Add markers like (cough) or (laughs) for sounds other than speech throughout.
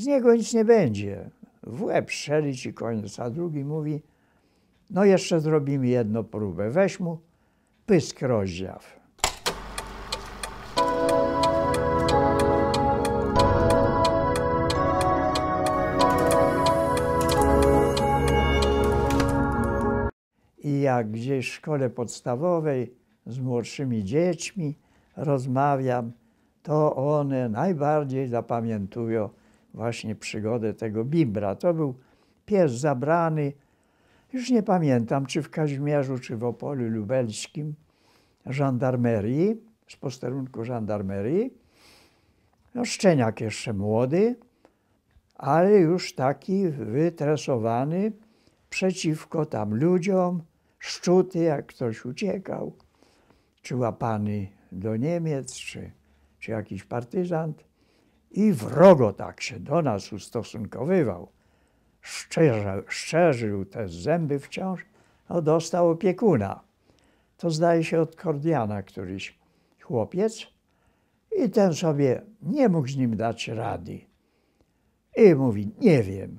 z niego nic nie będzie. W łeb i koniec. A drugi mówi, no jeszcze zrobimy jedną próbę. Weź mu pysk rozdziaw. I jak gdzieś w szkole podstawowej z młodszymi dziećmi rozmawiam, to one najbardziej zapamiętują właśnie przygodę tego Bibra. To był pies zabrany, już nie pamiętam, czy w Kazimierzu, czy w Opolu Lubelskim, żandarmerii, z posterunku żandarmerii. No, szczeniak jeszcze młody, ale już taki wytresowany przeciwko tam ludziom, szczuty, jak ktoś uciekał, czy łapany do Niemiec, czy, czy jakiś partyzant i wrogo tak się do nas ustosunkowywał. Szczerzył, szczerzył te zęby wciąż, no dostał opiekuna. To zdaje się od Kordiana któryś chłopiec i ten sobie nie mógł z nim dać rady. I mówi, nie wiem,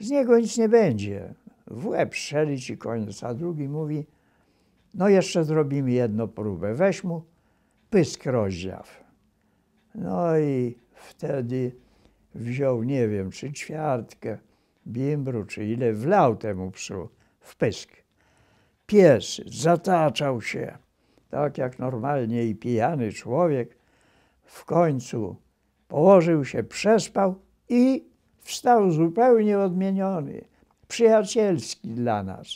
z niego nic nie będzie. W łeb strzelić i koniec. A drugi mówi, no jeszcze zrobimy jedną próbę. Weź mu pysk rozdziaw. No i Wtedy wziął, nie wiem, czy ćwiartkę bimbru, czy ile, wlał temu psu w pysk. Pies zataczał się, tak jak normalnie i pijany człowiek. W końcu położył się, przespał i wstał zupełnie odmieniony, przyjacielski dla nas.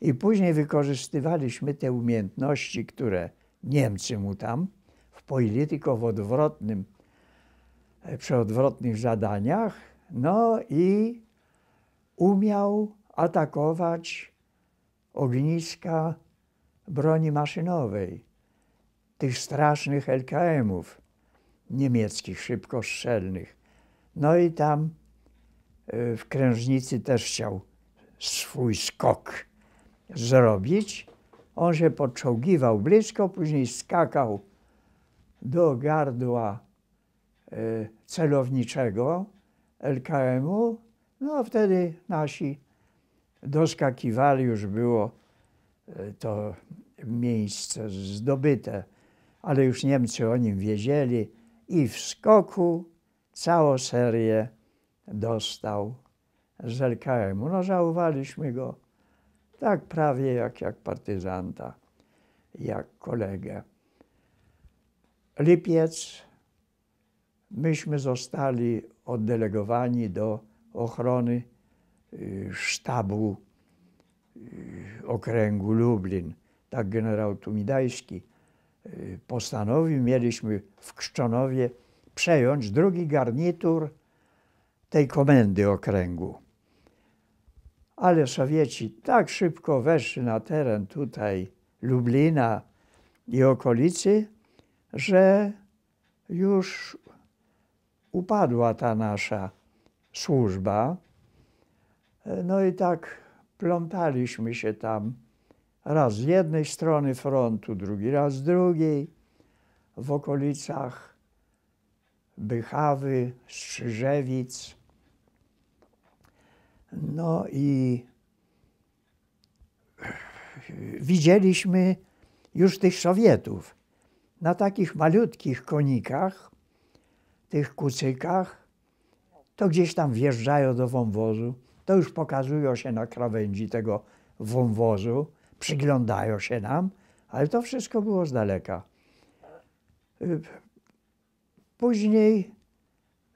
I później wykorzystywaliśmy te umiejętności, które Niemcy mu tam w polityko w odwrotnym przy odwrotnych zadaniach, no i umiał atakować ogniska broni maszynowej, tych strasznych LKM-ów niemieckich szybkostrzelnych. No i tam y, w krężnicy też chciał swój skok zrobić. On się podczołgiwał blisko, później skakał do gardła Y, celowniczego LKM-u. No wtedy nasi doskakiwali, już było y, to miejsce zdobyte, ale już Niemcy o nim wiedzieli i w skoku całą serię dostał z LKM-u. No żałowaliśmy go tak prawie jak, jak partyzanta, jak kolegę. Lipiec myśmy zostali oddelegowani do ochrony y, sztabu y, okręgu Lublin. Tak generał Tumidajski y, postanowił, mieliśmy w Kszczonowie przejąć drugi garnitur tej komendy okręgu. Ale Sowieci tak szybko weszli na teren tutaj Lublina i okolicy, że już upadła ta nasza służba. No i tak plątaliśmy się tam raz z jednej strony frontu, drugi raz z drugiej, w okolicach Bychawy, Strzyżewic. No i widzieliśmy już tych Sowietów na takich malutkich konikach, tych kucykach, to gdzieś tam wjeżdżają do wąwozu, to już pokazują się na krawędzi tego wąwozu, przyglądają się nam, ale to wszystko było z daleka. Później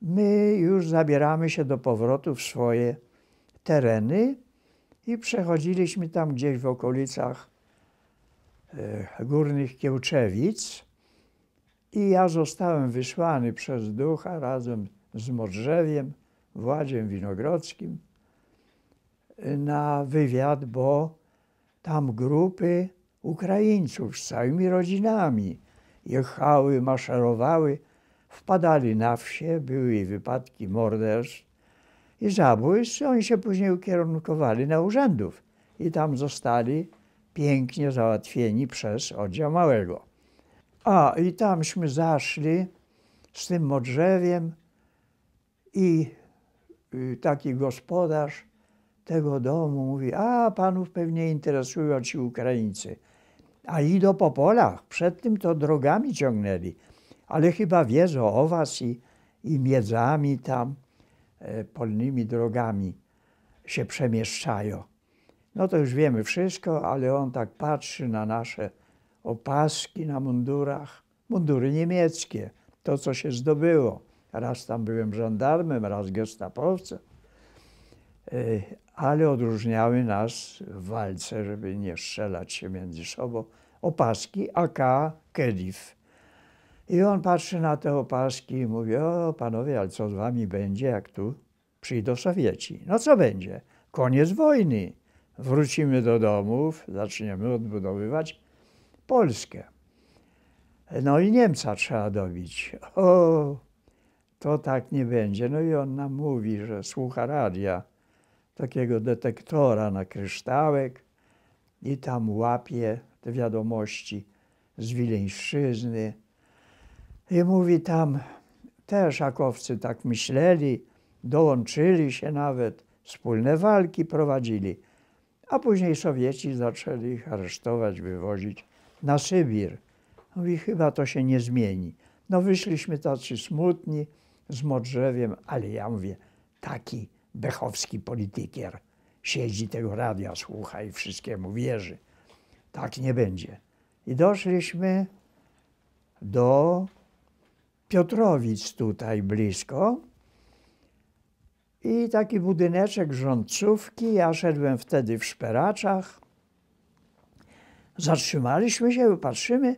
my już zabieramy się do powrotu w swoje tereny i przechodziliśmy tam gdzieś w okolicach e, Górnych Kiełczewic i ja zostałem wysłany przez ducha razem z Modrzewiem, Władziem Winogrodzkim na wywiad, bo tam grupy Ukraińców z całymi rodzinami jechały, maszerowały, wpadali na wsie, były wypadki morderstw i zabójstw. Oni się później ukierunkowali na urzędów i tam zostali pięknie załatwieni przez oddział małego. A, i tamśmy zaszli z tym modrzewiem i y, taki gospodarz tego domu mówi, a panów pewnie interesują ci Ukraińcy. A idą po polach, przed tym to drogami ciągnęli, ale chyba wiedzą o was i, i miedzami tam, e, polnymi drogami się przemieszczają. No to już wiemy wszystko, ale on tak patrzy na nasze opaski na mundurach, mundury niemieckie, to co się zdobyło. Raz tam byłem żandarmem, raz gestapowcem, e, ale odróżniały nas w walce, żeby nie strzelać się między sobą, opaski AK Kedif. I on patrzy na te opaski i mówi, o panowie, ale co z wami będzie, jak tu przyjdą Sowieci? No co będzie? Koniec wojny. Wrócimy do domów, zaczniemy odbudowywać Polskę. No i Niemca trzeba dobić. O, to tak nie będzie. No i on nam mówi, że słucha radia, takiego detektora na kryształek i tam łapie te wiadomości z Wileńszczyzny. I mówi tam, też akowcy tak myśleli, dołączyli się nawet, wspólne walki prowadzili. A później Sowieci zaczęli ich aresztować, wywozić na Sybir. Mówi, chyba to się nie zmieni. No wyszliśmy tacy smutni, z modrzewiem, ale ja mówię, taki bechowski politykier siedzi tego radia, słucha i wszystkiemu wierzy. Tak nie będzie. I doszliśmy do Piotrowic tutaj blisko i taki budyneczek rządcówki, ja szedłem wtedy w szperaczach, Zatrzymaliśmy się, patrzymy,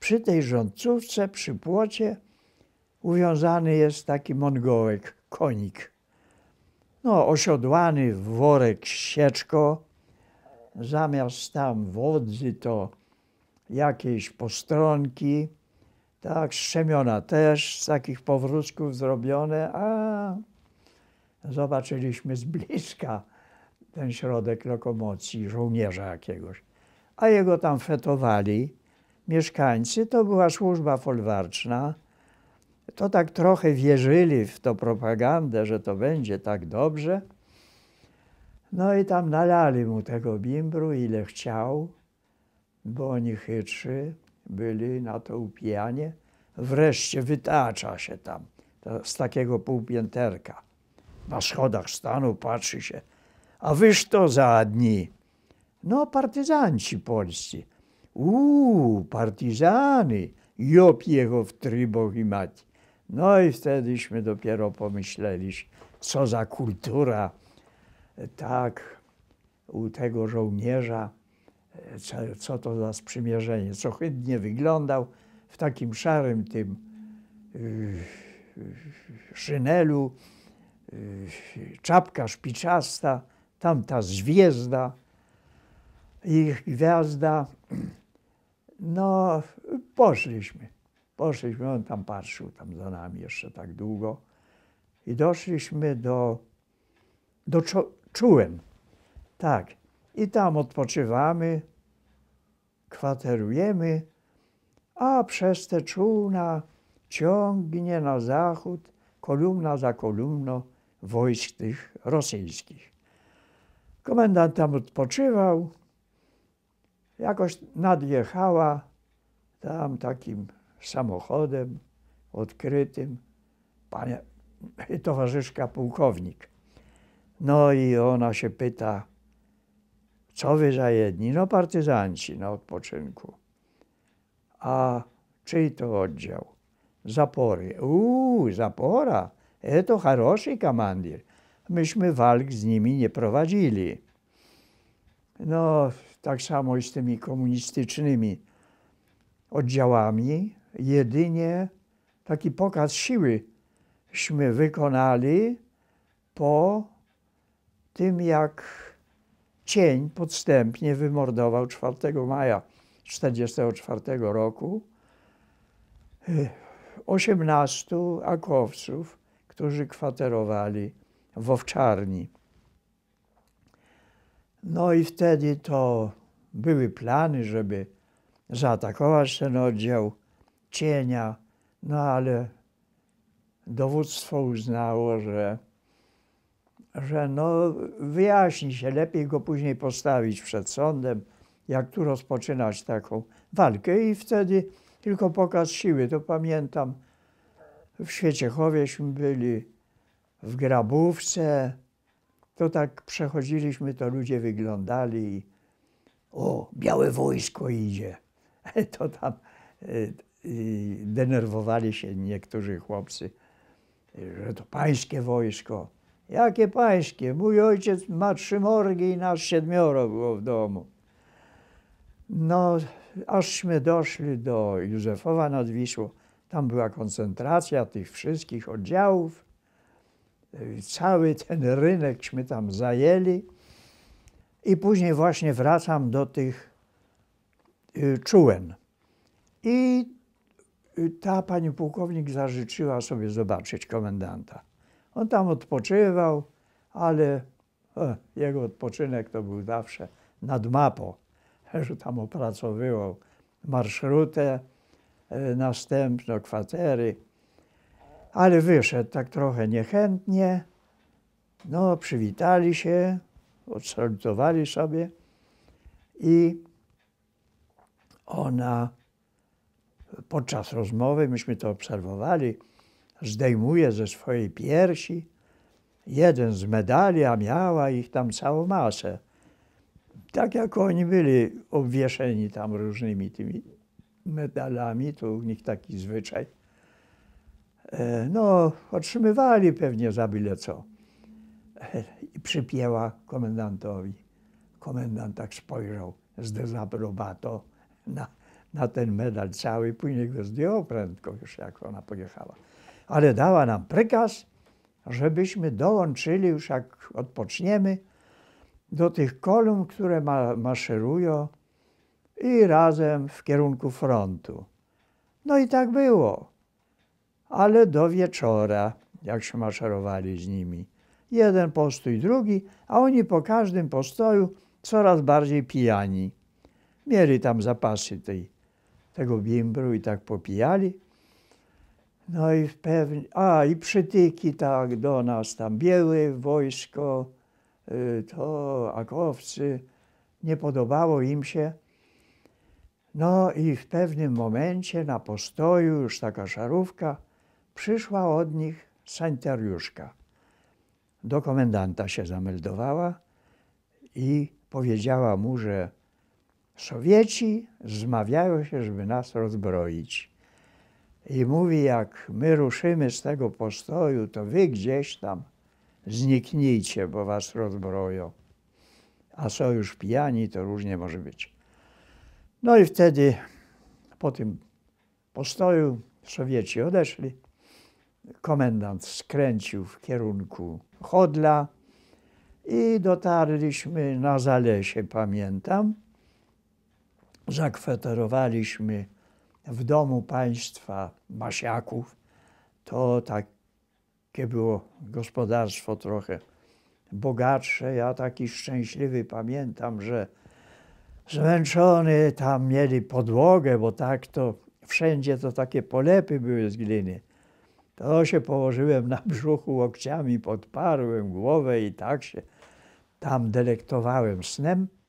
przy tej rządcówce, przy płocie, uwiązany jest taki mongołek, konik. No, osiodłany w worek sieczko, zamiast tam wodzy to jakieś postronki, tak, strzemiona też z takich powrózków zrobione, a zobaczyliśmy z bliska ten środek lokomocji żołnierza jakiegoś a jego tam fetowali mieszkańcy. To była służba folwarczna. To tak trochę wierzyli w tą propagandę, że to będzie tak dobrze. No i tam nalali mu tego bimbru, ile chciał, bo oni chytrzy byli na to upijanie. Wreszcie wytacza się tam z takiego półpięterka. Na schodach stanu patrzy się, a wyż to za dni. No, partyzanci polscy. Uuu, partyzany! Job jego w trybach i mać. No i wtedyśmy dopiero pomyśleliśmy, co za kultura. Tak, u tego żołnierza, co, co to za sprzymierzenie, co chydnie wyglądał w takim szarym tym yy, szynelu, yy, czapka szpiczasta, tamta zwiezda ich gwiazda. No, poszliśmy. Poszliśmy, on tam patrzył tam za nami jeszcze tak długo. I doszliśmy do, do czułem. Tak. I tam odpoczywamy, kwaterujemy, a przez te czółna ciągnie na zachód kolumna za kolumną wojsk tych rosyjskich. Komendant tam odpoczywał, Jakoś nadjechała tam takim samochodem odkrytym, panie, towarzyszka pułkownik. No i ona się pyta, co wy za jedni? No partyzanci na odpoczynku. A czyj to oddział? Zapory. Uuu, zapora. E to haroszy komandir. Myśmy walk z nimi nie prowadzili. No, tak samo i z tymi komunistycznymi oddziałami. Jedynie taki pokaz siłyśmy wykonali po tym, jak cień podstępnie wymordował 4 maja 1944 roku 18 e, akowców, którzy kwaterowali w owczarni. No i wtedy to były plany, żeby zaatakować ten oddział cienia, no ale dowództwo uznało, że, że no wyjaśni się, lepiej go później postawić przed sądem, jak tu rozpoczynać taką walkę i wtedy tylko pokaz siły. To pamiętam, w Świeciechowiśmy byli, w Grabówce, to tak przechodziliśmy, to ludzie wyglądali i o, białe wojsko idzie. (laughs) To tam y, y, denerwowali się niektórzy chłopcy, że to pańskie wojsko. Jakie pańskie? Mój ojciec ma trzy morgi i nas siedmioro było w domu. No, ażśmy doszli do Józefowa nad Wisłą, tam była koncentracja tych wszystkich oddziałów. Cały ten rynekśmy tam zajęli. I później właśnie wracam do tych y, czułen. I y, ta pani pułkownik zażyczyła sobie zobaczyć komendanta. On tam odpoczywał, ale e, jego odpoczynek to był zawsze nad mapą, (laughs) że tam opracowywał marszrutę, e, następno kwatery ale wyszedł tak trochę niechętnie. No, przywitali się, odsalutowali sobie i ona podczas rozmowy, myśmy to obserwowali, zdejmuje ze swojej piersi jeden z medali, a miała ich tam całą masę. Tak jak oni byli obwieszeni tam różnymi tymi medalami, to u nich taki zwyczaj E, no, otrzymywali pewnie za byle co. E, I przypięła komendantowi. Komendant tak spojrzał z dezaprobato na, na ten medal cały. Później go zdjął prędko już, jak ona pojechała. Ale dała nam przykaz, żebyśmy dołączyli już, jak odpoczniemy, do tych kolumn, które ma, maszerują i razem w kierunku frontu. No i tak było ale do wieczora, jak się maszerowali z nimi. Jeden postój, drugi, a oni po każdym postoju coraz bardziej pijani. Mieli tam zapasy tej, tego bimbru i tak popijali. No i pewnie, a i przytyki tak do nas tam, bieły, wojsko, y, to akowcy, nie podobało im się. No i w pewnym momencie na postoju już taka szarówka, przyszła od nich sanitariuszka. Do komendanta się zameldowała i powiedziała mu, że Sowieci zmawiają się, żeby nas rozbroić. I mówi, jak my ruszymy z tego postoju, to wy gdzieś tam zniknijcie, bo was rozbroją. A są już pijani, to różnie może być. No i wtedy po tym postoju Sowieci odeszli komendant skręcił w kierunku Chodla i dotarliśmy na Zalesie, pamiętam. Zakwaterowaliśmy w domu państwa Masiaków. To takie było gospodarstwo trochę bogatsze. Ja taki szczęśliwy pamiętam, że zmęczony tam mieli podłogę, bo tak to wszędzie to takie polepy były z gliny. To się położyłem na brzuchu łokciami, podparłem głowę i tak się tam delektowałem snem.